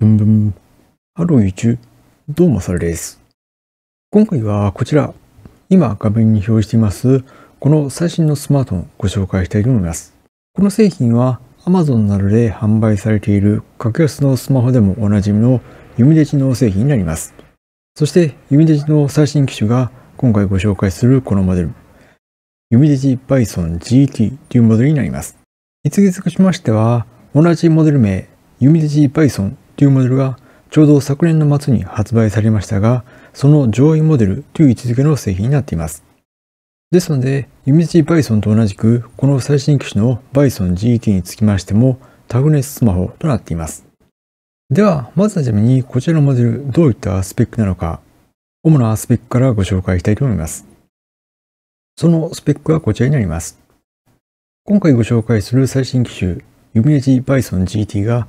ブンブン。ハロー YouTube。どうも、それです。今回はこちら。今画面に表示しています、この最新のスマートフォンをご紹介したいと思います。この製品は Amazon などで販売されている格安のスマホでもおなじみの弓デジの製品になります。そして弓デジの最新機種が今回ご紹介するこのモデル。弓デジバイソン GT というモデルになります。いつけ尽くしましては、同じモデル名、弓デジバイソンというモデルがちょうど昨年の末に発売されましたが、その上位モデルという位置づけの製品になっています。ですので、ユミチバイソンと同じく、この最新機種のバイソン GT につきましても、タグネススマホとなっています。では、まずはじめにこちらのモデル、どういったスペックなのか、主なスペックからご紹介したいと思います。そのスペックはこちらになります。今回ご紹介する最新機種、ユミエジバイソン GT が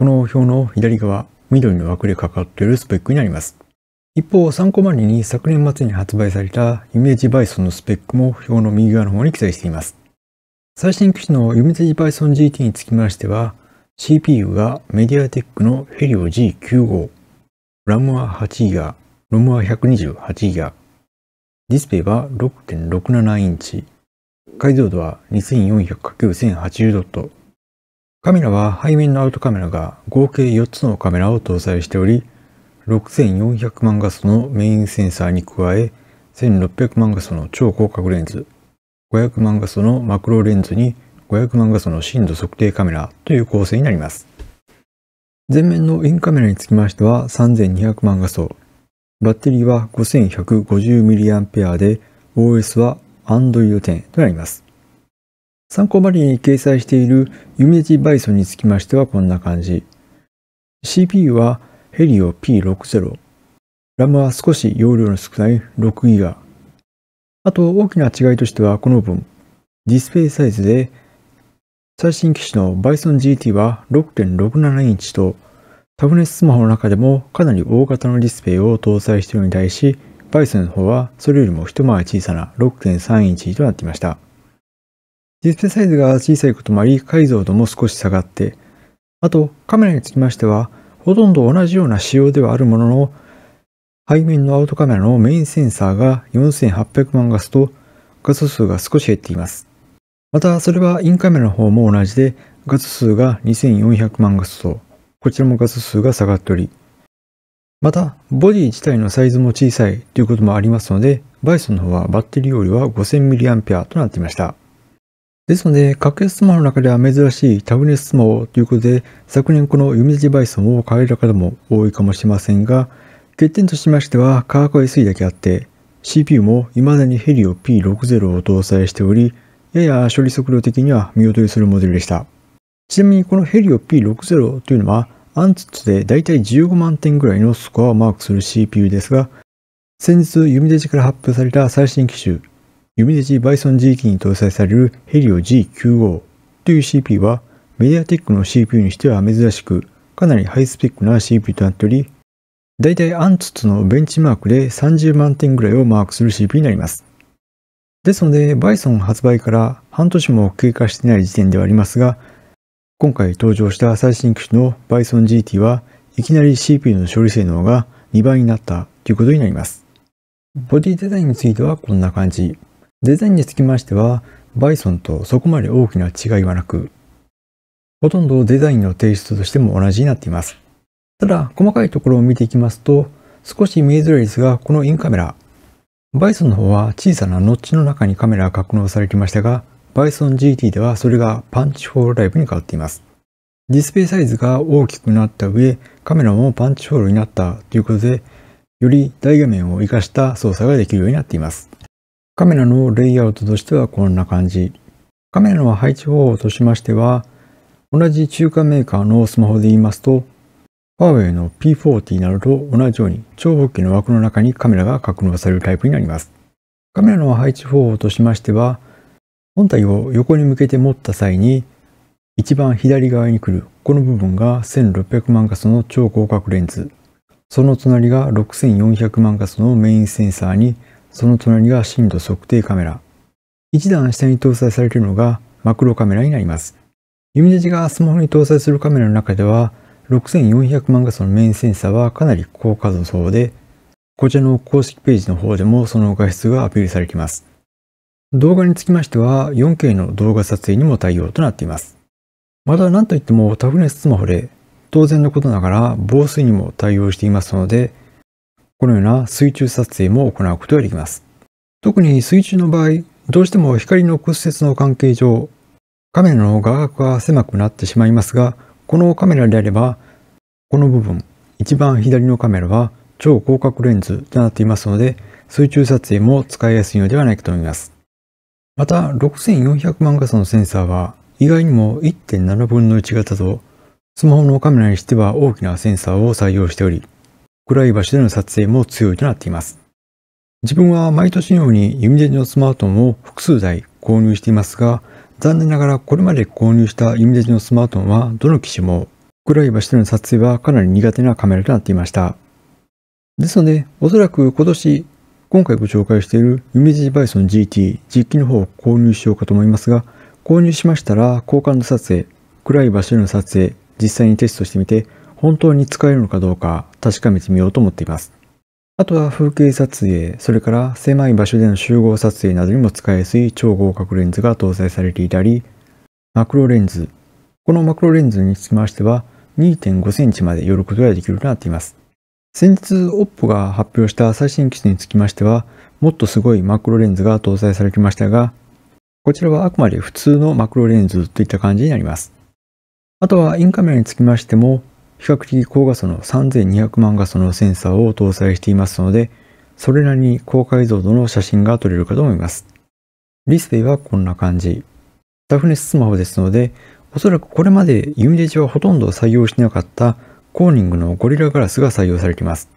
この表の左側、緑の枠でかかっているスペックになります。一方、参考までに昨年末に発売されたイメージバイソンのスペックも表の右側の方に記載しています。最新機種のイメージバイソン GT につきましては、CPU がメディアテックのヘリオ G95、RAM は 8GB、ROM は 128GB、ディスプレイは6.67インチ、解像度は 2400×1080 ドット、カメラは背面のアウトカメラが合計4つのカメラを搭載しており、6400万画素のメインセンサーに加え、1600万画素の超広角レンズ、500万画素のマクロレンズに500万画素の深度測定カメラという構成になります。前面のインカメラにつきましては3200万画素、バッテリーは 5150mAh で OS は Android 10となります。参考までに掲載しているユメジバイソンにつきましてはこんな感じ。CPU はヘリオ P60。ラムは少し容量の少ない 6GB。あと大きな違いとしてはこの分、ディスプレイサイズで最新機種のバイソン GT は6.67インチとタブネットスマホの中でもかなり大型のディスプレイを搭載しているのに対しバイソンの方はそれよりも一回り小さな6.3インチとなっていました。ディスプレイサイズが小さいこともあり、解像度も少し下がって、あとカメラにつきましては、ほとんど同じような仕様ではあるものの、背面のアウトカメラのメインセンサーが4800万画素と画素数が少し減っています。また、それはインカメラの方も同じで、画素数が2400万画素と、こちらも画素数が下がっており、また、ボディ自体のサイズも小さいということもありますので、バイソンの方はバッテリー容量は 5000mAh となっていました。ですので、格安スマホの中では珍しいタブレットスマホということで、昨年この読みデバイスを買える方も多いかもしれませんが、欠点としましては価格は安いだけあって、CPU も未だにヘリオ P60 を搭載しており、やや処理速度的には見劣りするモデルでした。ちなみにこのヘリオ P60 というのは、アンツッツでだいたい15万点ぐらいのスコアをマークする CPU ですが、先日、ユミデジから発表された最新機種ユミネジバイソン G 機に搭載されるヘリオ G95 という CPU はメディアテックの CPU にしては珍しくかなりハイスペックな CPU となっており大体アンツツのベンチマークで30万点ぐらいをマークする CPU になりますですのでバイソン発売から半年も経過してない時点ではありますが今回登場した最新機種のバイソン GT はいきなり CPU の処理性能が2倍になったということになります。ボディデザインについてはこんな感じ。デザインにつきましては、バイソンとそこまで大きな違いはなく、ほとんどデザインの提出としても同じになっています。ただ、細かいところを見ていきますと、少し見えづらいですが、このインカメラ。バイソンの方は小さなノッチの中にカメラが格納されていましたが、バイソン GT ではそれがパンチホールライブに変わっています。ディスプレイサイズが大きくなった上、カメラもパンチホールになったということで、より大画面を活かした操作ができるようになっています。カメラのレイアウトとしてはこんな感じ。カメラの配置方法としましては、同じ中華メーカーのスマホで言いますと、ファーウェイの P40 などと同じように長方形の枠の中にカメラが格納されるタイプになります。カメラの配置方法としましては、本体を横に向けて持った際に、一番左側に来るこの部分が1600万画素の超広角レンズ、その隣が6400万画素のメインセンサーにその隣が震度測定カメラ。一段下に搭載されているのがマクロカメラになります。弓ネジがスマホに搭載するカメラの中では、6400万画素のメインセンサーはかなり高画素そうで、こちらの公式ページの方でもその画質がアピールされています。動画につきましては 4K の動画撮影にも対応となっています。また何といってもタフネススマホで当然のことながら防水にも対応していますのでこのような水中撮影も行うことができます。特に水中の場合、どうしても光の屈折の関係上、カメラの画角が狭くなってしまいますが、このカメラであれば、この部分、一番左のカメラは超広角レンズとなっていますので、水中撮影も使いやすいのではないかと思います。また、6400万画素のセンサーは、意外にも1.7分の1型と、スマホのカメラにしては大きなセンサーを採用しており、暗い場所での撮影も強いとなっています。自分は毎年のように弓手のスマートフォンを複数台購入していますが、残念ながらこれまで購入した弓手のスマートフォンはどの機種も暗い場所での撮影はかなり苦手なカメラとなっていました。ですので、おそらく今年、今回ご紹介している弓手バイソン GT 実機の方を購入しようかと思いますが、購入しましたら交換の撮影、暗い場所での撮影、実際にテストしてみて本当に使えるのかどうか確かめてみようと思っています。あとは風景撮影、それから狭い場所での集合撮影などにも使いやすい超広角レンズが搭載されていたり、マクロレンズ。このマクロレンズにつきましては2.5センチまで寄ることができるとなっています。先日 OPPO が発表した最新機種につきましては、もっとすごいマクロレンズが搭載されていましたが、こちらはあくまで普通のマクロレンズといった感じになります。あとはインカメラにつきましても、比較的高画素の3200万画素のセンサーを搭載していますので、それなりに高解像度の写真が撮れるかと思います。ディスプレイはこんな感じ。タフネススマホですので、おそらくこれまで弓デジはほとんど採用してなかったコーニングのゴリラガラスが採用されています。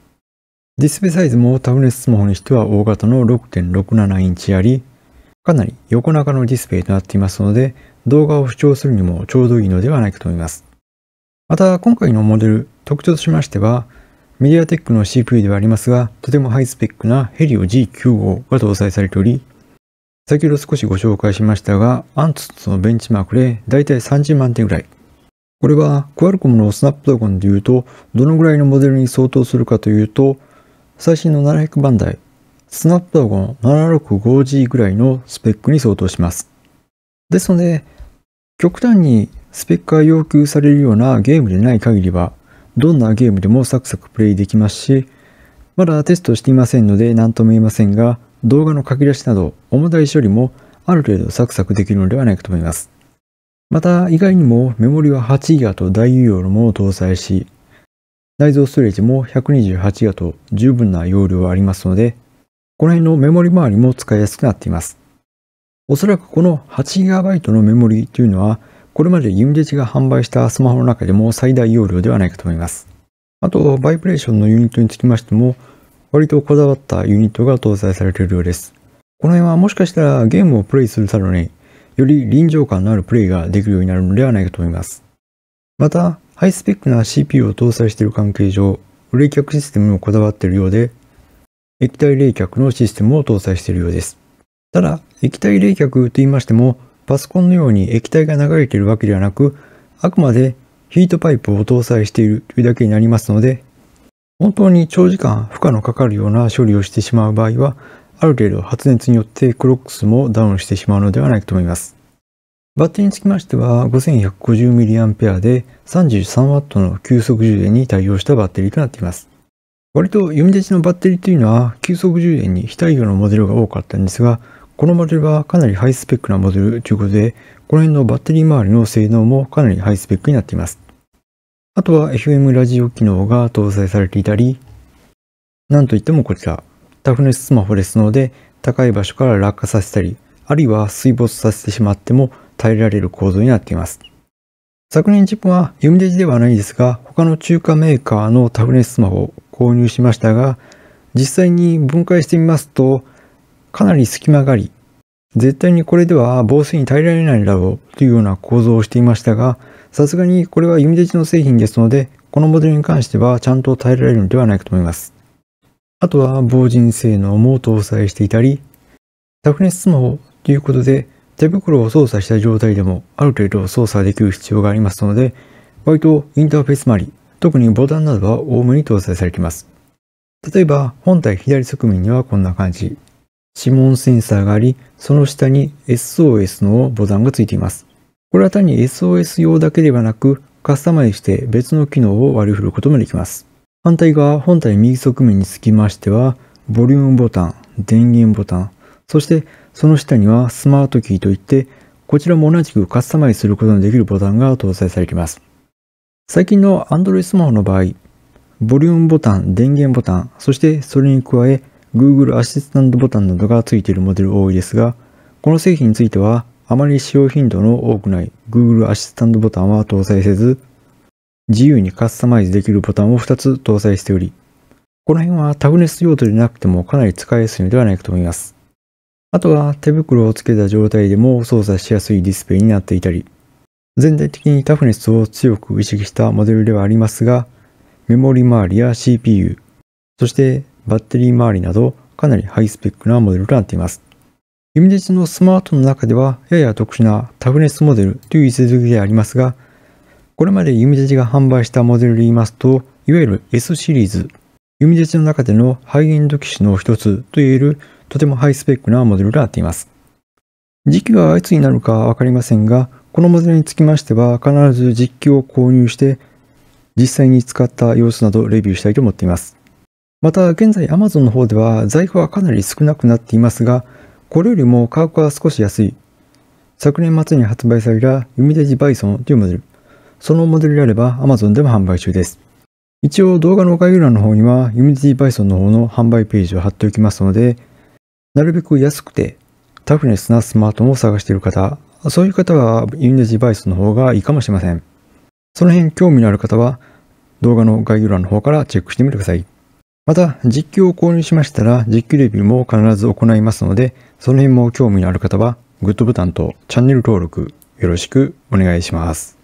ディスプレイサイズもタフネススマホにしては大型の6.67インチあり、かなり横長のディスプレイとなっていますので、動画を視聴するにもちょうどいいのではないかと思います。また今回のモデル、特徴としましては、メディアテックの CPU ではありますが、とてもハイスペックなヘリオ G95 が搭載されており、先ほど少しご紹介しましたが、アンツツのベンチマークでだいたい30万点ぐらい。これは、クアルコムのスナップドラゴンで言うと、どのぐらいのモデルに相当するかというと、最新の700番台、スナップドラゴン 765G ぐらいのスペックに相当します。ですので、極端にスペックが要求されるようなゲームでない限りは、どんなゲームでもサクサクプレイできますし、まだテストしていませんので何とも言えませんが、動画の書き出しなど重たい処理もある程度サクサクできるのではないかと思います。また意外にもメモリは 8GB と大容量のものを搭載し、内蔵ストレージも 128GB と十分な容量はありますので、この辺のメモリ周りも使いやすくなっています。おそらくこの 8GB のメモリというのはこれまでユミデジが販売したスマホの中でも最大容量ではないかと思います。あと、バイブレーションのユニットにつきましても、割とこだわったユニットが搭載されているようです。この辺はもしかしたらゲームをプレイする際に、より臨場感のあるプレイができるようになるのではないかと思います。また、ハイスペックな CPU を搭載している関係上、冷却システムにもこだわっているようで、液体冷却のシステムを搭載しているようです。ただ、液体冷却と言いましても、パソコンのように液体が流れているわけではなく、あくまでヒートパイプを搭載しているというだけになりますので、本当に長時間負荷のかかるような処理をしてしまう場合は、ある程度発熱によってクロックスもダウンしてしまうのではないかと思います。バッテリーにつきましては 5150mAh で 33W の急速充電に対応したバッテリーとなっています。割と読み出しのバッテリーというのは急速充電に非対応のモデルが多かったんですが、このモデルはかなりハイスペックなモデルということで、この辺のバッテリー周りの性能もかなりハイスペックになっています。あとは FM ラジオ機能が搭載されていたり、なんといってもこちら、タフネススマホですので、高い場所から落下させたり、あるいは水没させてしまっても耐えられる構造になっています。昨年自分はユミデジではないですが、他の中華メーカーのタフネススマホを購入しましたが、実際に分解してみますと、かなり隙間があり、絶対にこれでは防水に耐えられないだろうというような構造をしていましたが、さすがにこれは弓出地の製品ですので、このモデルに関してはちゃんと耐えられるのではないかと思います。あとは防塵性能も搭載していたり、灼熱スマホということで手袋を操作した状態でもある程度操作できる必要がありますので、割とインターフェース周り、特にボタンなどは多めに搭載されています。例えば本体左側面にはこんな感じ。指紋センサーがあり、その下に SOS のボタンがついています。これは単に SOS 用だけではなく、カスタマイズして別の機能を割り振ることもできます。反対側、本体右側面につきましては、ボリュームボタン、電源ボタン、そしてその下にはスマートキーといって、こちらも同じくカスタマイズすることのできるボタンが搭載されています。最近の Android スマホの場合、ボリュームボタン、電源ボタン、そしてそれに加え Google アシスタントボタンなどが付いているモデル多いですが、この製品についてはあまり使用頻度の多くない Google アシスタントボタンは搭載せず、自由にカスタマイズできるボタンを2つ搭載しており、この辺はタグネス用途でなくてもかなり使いやすいのではないかと思います。あとは手袋をつけた状態でも操作しやすいディスプレイになっていたり、全体的にタフネスを強く意識したモデルではありますが、メモリ周りや CPU、そしてバッテリー周りなどかなりハイスペックなモデルとなっています。弓鉄のスマートの中ではやや特殊なタフネスモデルという位置づけでありますが、これまで弓鉄が販売したモデルで言いますと、いわゆる S シリーズ、弓鉄の中でのハイエンド機種の一つといえるとてもハイスペックなモデルとなっています。時期はいつになるかわかりませんが、このモデルにつきましては必ず実機を購入して実際に使った様子などレビューしたいと思っています。また現在 Amazon の方では在庫はかなり少なくなっていますが、これよりも価格は少し安い。昨年末に発売されたユミデジバイソンというモデル。そのモデルであれば Amazon でも販売中です。一応動画の概要欄の方にはユミデジバイソンの方の販売ページを貼っておきますので、なるべく安くてタフネスなスマートフォンを探している方、そういう方はユミデジバイソンの方がいいかもしれません。その辺興味のある方は動画の概要欄の方からチェックしてみてください。また、実況を購入しましたら、実況レビューも必ず行いますので、その辺も興味のある方は、グッドボタンとチャンネル登録よろしくお願いします。